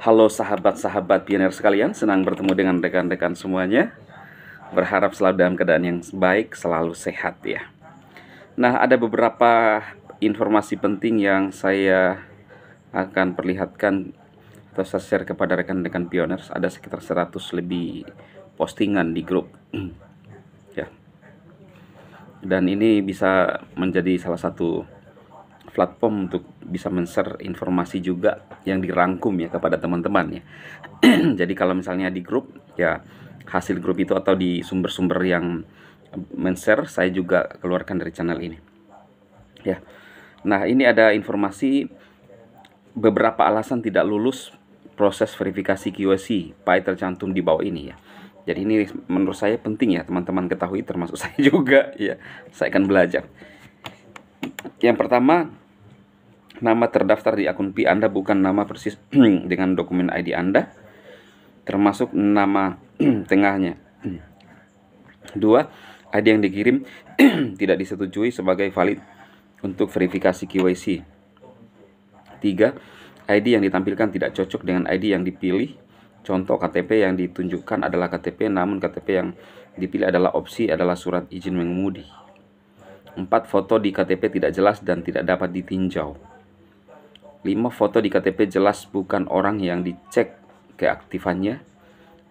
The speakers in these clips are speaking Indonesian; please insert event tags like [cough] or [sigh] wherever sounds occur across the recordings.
Halo sahabat-sahabat pioner sekalian, senang bertemu dengan rekan-rekan semuanya. Berharap selalu dalam keadaan yang baik, selalu sehat ya. Nah, ada beberapa informasi penting yang saya akan perlihatkan atau saya share kepada rekan-rekan pioner. Ada sekitar 100 lebih postingan di grup. [clears throat] ya. Dan ini bisa menjadi salah satu platform untuk bisa men-share informasi juga yang dirangkum ya kepada teman-teman ya. [clears throat] Jadi kalau misalnya di grup ya hasil grup itu atau di sumber-sumber yang men-share saya juga keluarkan dari channel ini. Ya. Nah, ini ada informasi beberapa alasan tidak lulus proses verifikasi QC PAI tercantum di bawah ini ya. Jadi ini menurut saya penting ya teman-teman ketahui termasuk [laughs] saya juga ya. Saya akan belajar. Yang pertama nama terdaftar di akun Pi Anda bukan nama persis [clears throat] dengan dokumen ID Anda, termasuk nama [clears throat] tengahnya. Dua, ID yang dikirim [clears throat] tidak disetujui sebagai valid untuk verifikasi KYC. Tiga, ID yang ditampilkan tidak cocok dengan ID yang dipilih. Contoh KTP yang ditunjukkan adalah KTP, namun KTP yang dipilih adalah opsi adalah surat izin mengemudi. Empat Foto di KTP tidak jelas dan tidak dapat ditinjau. 5. Foto di KTP jelas bukan orang yang dicek keaktifannya.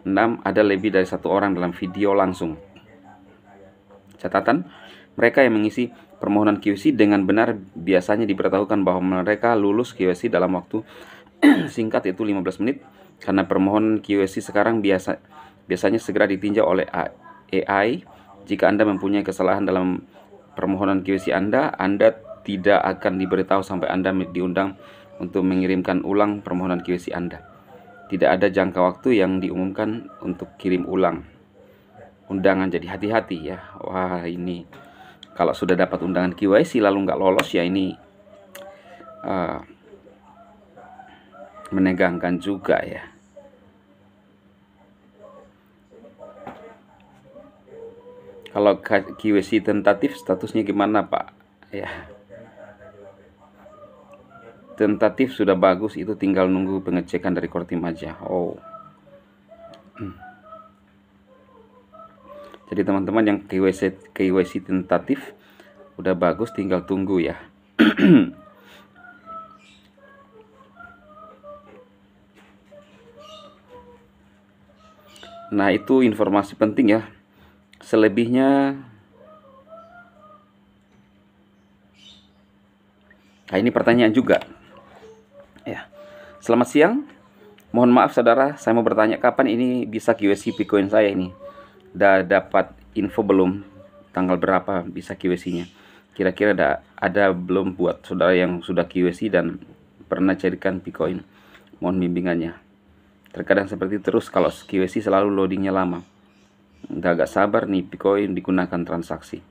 6. Ada lebih dari satu orang dalam video langsung. Catatan, mereka yang mengisi permohonan QC dengan benar biasanya diberitahukan bahwa mereka lulus QC dalam waktu [clears throat] singkat yaitu 15 menit karena permohonan QC sekarang biasa biasanya segera ditinjau oleh AI. Jika Anda mempunyai kesalahan dalam permohonan QC Anda, Anda tidak akan diberitahu sampai Anda diundang untuk mengirimkan ulang permohonan QC Anda. Tidak ada jangka waktu yang diumumkan untuk kirim ulang undangan jadi hati-hati ya. Wah ini kalau sudah dapat undangan KYC lalu nggak lolos ya ini uh, menegangkan juga ya. Kalau KYC tentatif statusnya gimana Pak? Ya tentatif sudah bagus itu tinggal nunggu pengecekan dari core aja oh jadi teman-teman yang KYC KYC tentatif udah bagus tinggal tunggu ya [clears throat] nah itu informasi penting ya selebihnya Nah, ini pertanyaan juga. Ya. Selamat siang. Mohon maaf saudara, saya mau bertanya kapan ini bisa QSC Bitcoin saya ini? Dah dapat info belum? Tanggal berapa bisa QSC-nya? Kira-kira ada, ada belum buat saudara yang sudah QSC dan pernah carikan Bitcoin? Mohon bimbingannya. Terkadang seperti terus kalau QSC selalu loadingnya lama. Udah agak sabar nih Bitcoin digunakan transaksi.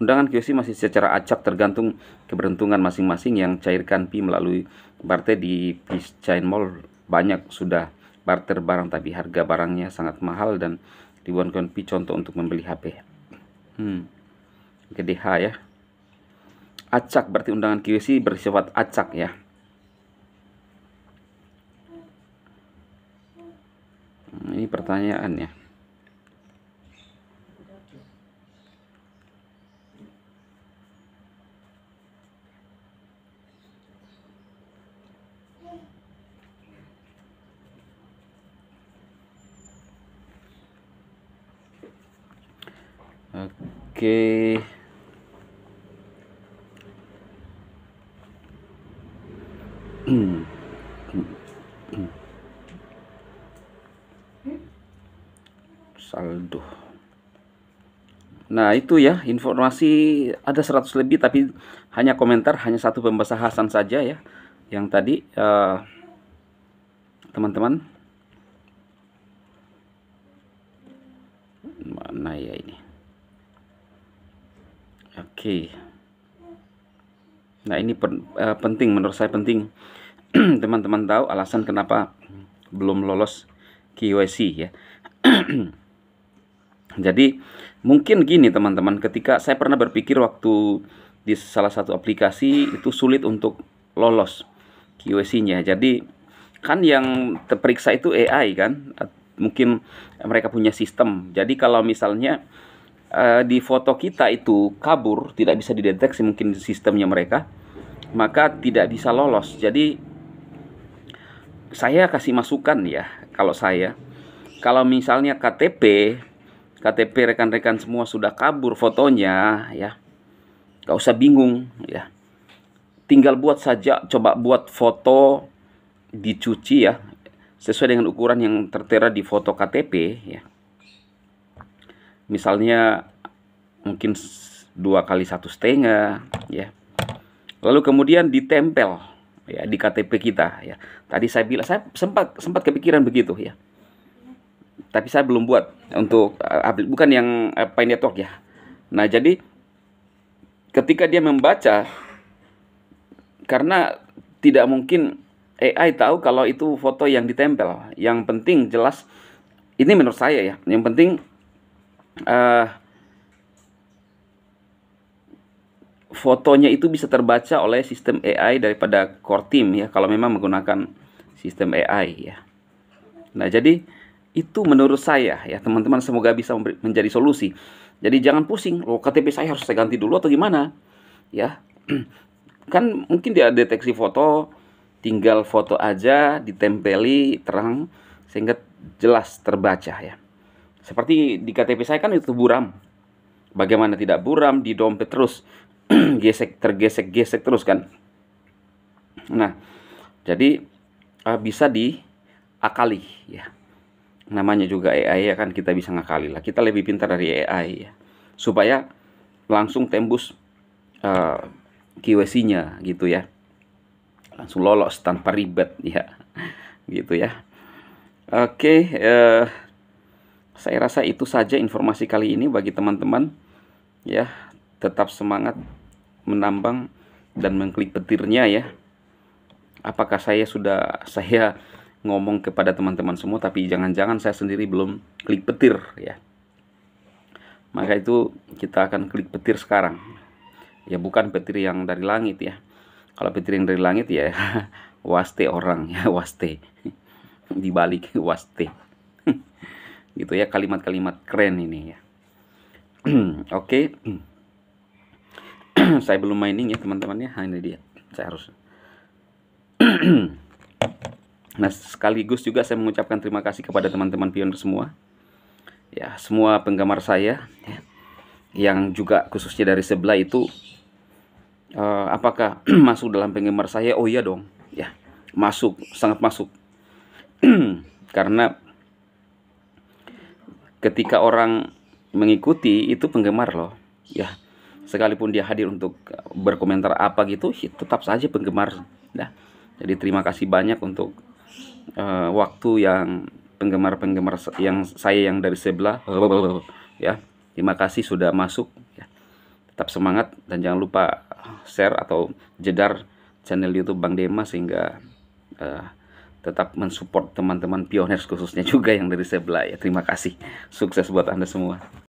Undangan QC masih secara acak tergantung keberuntungan masing-masing yang cairkan Pi melalui barter di Peace chain Mall banyak sudah barter barang tapi harga barangnya sangat mahal dan dibuangkan Pi contoh untuk membeli HP. Hmm. Gede H ya. Acak berarti undangan QC bersifat acak ya. Hmm, ini pertanyaan ya. oke saldo Nah itu ya informasi ada 100 lebih tapi hanya komentar hanya satu pembahasan saja ya yang tadi eh, teman-teman uh, mana ya ini Oke. Nah, ini pen, uh, penting menurut saya penting [clears throat] teman-teman tahu alasan kenapa belum lolos KYC ya. [clears throat] Jadi mungkin gini teman-teman, ketika saya pernah berpikir waktu di salah satu aplikasi itu sulit untuk lolos KYC-nya. Jadi kan yang terperiksa itu AI kan, mungkin mereka punya sistem. Jadi kalau misalnya uh, di foto kita itu kabur, tidak bisa dideteksi mungkin sistemnya mereka, maka tidak bisa lolos. Jadi saya kasih masukan ya kalau saya kalau misalnya KTP KTP rekan-rekan semua sudah kabur fotonya ya gak usah bingung ya tinggal buat saja coba buat foto dicuci ya sesuai dengan ukuran yang tertera di foto KTP ya misalnya mungkin dua kali satu setengah ya lalu kemudian ditempel ya di KTP kita ya tadi saya bilang saya sempat sempat kepikiran begitu ya tapi saya belum buat untuk eh, bukan yang uh, Network ya nah jadi ketika dia membaca karena tidak mungkin AI tahu kalau itu foto yang ditempel yang penting jelas ini menurut saya ya yang penting uh, fotonya itu bisa terbaca oleh sistem AI daripada core team ya kalau memang menggunakan sistem AI ya. Nah, jadi itu menurut saya ya teman-teman semoga bisa menjadi solusi. Jadi jangan pusing, loh KTP saya harus saya ganti dulu atau gimana? Ya. [clears throat] kan mungkin dia deteksi foto, tinggal foto aja ditempeli terang sehingga jelas terbaca ya. Seperti di KTP saya kan itu buram. Bagaimana tidak buram di dompet terus [clears throat] gesek tergesek gesek terus kan. Nah, jadi uh, bisa diakali ya. Namanya juga AI ya kan kita bisa ngakali lah. Kita lebih pintar dari AI ya. Supaya langsung tembus uh, eh, nya gitu ya. Langsung lolos tanpa ribet ya. [laughs] Gitu ya. Oke, okay, uh, eh, saya rasa itu saja informasi kali ini bagi teman-teman. Ya, tetap semangat menambang dan mengklik petirnya ya. Apakah saya sudah [laughs] saya ngomong kepada teman-teman semua tapi jangan-jangan saya sendiri belum klik petir ya. Maka itu kita akan klik petir sekarang. Ya bukan petir yang dari langit ya. Kalau petir yang dari langit ya [laughs] waste orang ya waste. [laughs] Dibalik waste gitu ya kalimat-kalimat keren ini ya [clears throat] oke okay. [clears throat] saya belum mining ya teman-teman ya ini dia saya harus [clears throat] nah sekaligus juga saya mengucapkan terima kasih kepada teman-teman pioner semua ya semua penggemar saya ya, yang juga khususnya dari sebelah itu uh, apakah masuk dalam penggemar saya oh iya dong ya masuk sangat masuk karena ketika orang mengikuti itu penggemar loh ya sekalipun dia hadir untuk berkomentar apa gitu ya tetap saja penggemar dah jadi terima kasih banyak untuk uh, waktu yang penggemar-penggemar yang saya yang dari sebelah ya terima kasih sudah masuk ya. tetap semangat dan jangan lupa share atau jedar channel YouTube Bang Dema sehingga uh, tetap mensupport teman-teman pioners khususnya juga yang dari sebelah ya. Terima kasih. Sukses buat Anda semua.